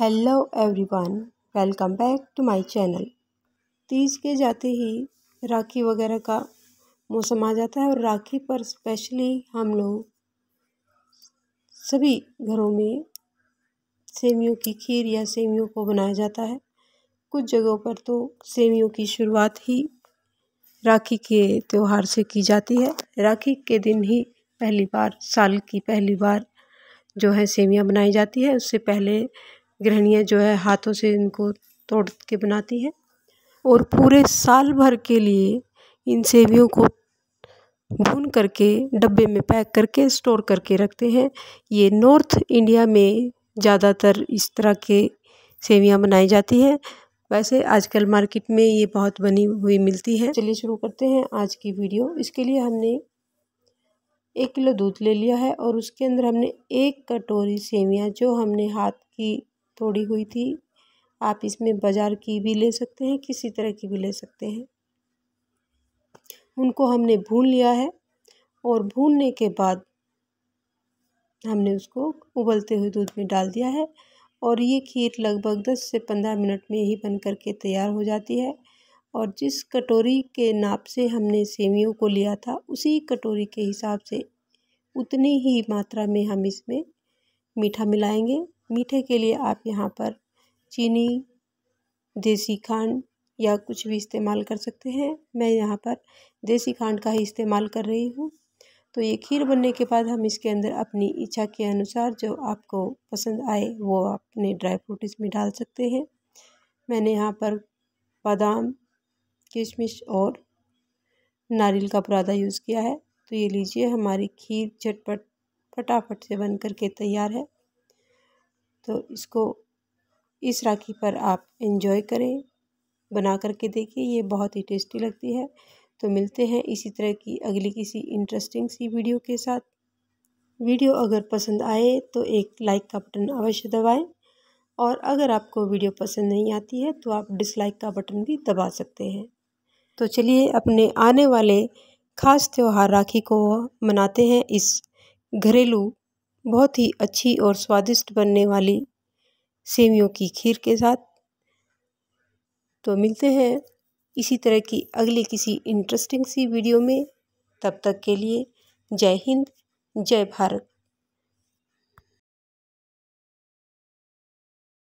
hello everyone welcome back to my channel Teej के जाते ही राखी वगैरह का मौसम आ जाता है और राखी पर स्पेशली हम लोग सभी घरों में सेवियों की खीर या सेवियों को बनाया जाता है कुछ जगहों पर तो सेवियों की शुरुआत ही राखी के त्यौहार से की जाती है राखी के दिन ही पहली बार साल की पहली बार जो है सेवियां बनाई जाती है उससे पहले गृहणियाँ जो है हाथों से इनको तोड़ के बनाती हैं और पूरे साल भर के लिए इन सेवियों को भून करके डब्बे में पैक करके स्टोर करके रखते हैं ये नॉर्थ इंडिया में ज़्यादातर इस तरह के सेवियाँ बनाई जाती हैं वैसे आजकल मार्केट में ये बहुत बनी हुई मिलती है चलिए शुरू करते हैं आज की वीडियो इसके लिए हमने एक किलो दूध ले लिया है और उसके अंदर हमने एक कटोरी सेवियाँ जो हमने हाथ की तोड़ी हुई थी आप इसमें बाज़ार की भी ले सकते हैं किसी तरह की भी ले सकते हैं उनको हमने भून लिया है और भूनने के बाद हमने उसको उबलते हुए दूध में डाल दिया है और ये खीर लगभग दस से पंद्रह मिनट में ही बन कर के तैयार हो जाती है और जिस कटोरी के नाप से हमने सेवियों को लिया था उसी कटोरी के हिसाब से उतनी ही मात्रा में हम इसमें मीठा मिलाएंगे मीठे के लिए आप यहाँ पर चीनी देसी खांड या कुछ भी इस्तेमाल कर सकते हैं मैं यहाँ पर देसी खांड का ही इस्तेमाल कर रही हूँ तो ये खीर बनने के बाद हम इसके अंदर अपनी इच्छा के अनुसार जो आपको पसंद आए वो अपने ड्राई फ्रूट इसमें डाल सकते हैं मैंने यहाँ पर बादाम किशमिश और नारियल का पुरादा यूज़ किया है तो ये लीजिए हमारी खीर झटपट फटाफट से बन कर के तैयार है तो इसको इस राखी पर आप इन्जॉय करें बना करके देखिए ये बहुत ही टेस्टी लगती है तो मिलते हैं इसी तरह की अगली किसी इंटरेस्टिंग सी वीडियो के साथ वीडियो अगर पसंद आए तो एक लाइक का बटन अवश्य दबाएं और अगर आपको वीडियो पसंद नहीं आती है तो आप डिसलाइक का बटन भी दबा सकते हैं तो चलिए अपने आने वाले खास त्यौहार राखी को मनाते हैं इस घरेलू बहुत ही अच्छी और स्वादिष्ट बनने वाली सेवियों की खीर के साथ तो मिलते हैं इसी तरह की अगली किसी इंटरेस्टिंग सी वीडियो में तब तक के लिए जय हिंद जय भारत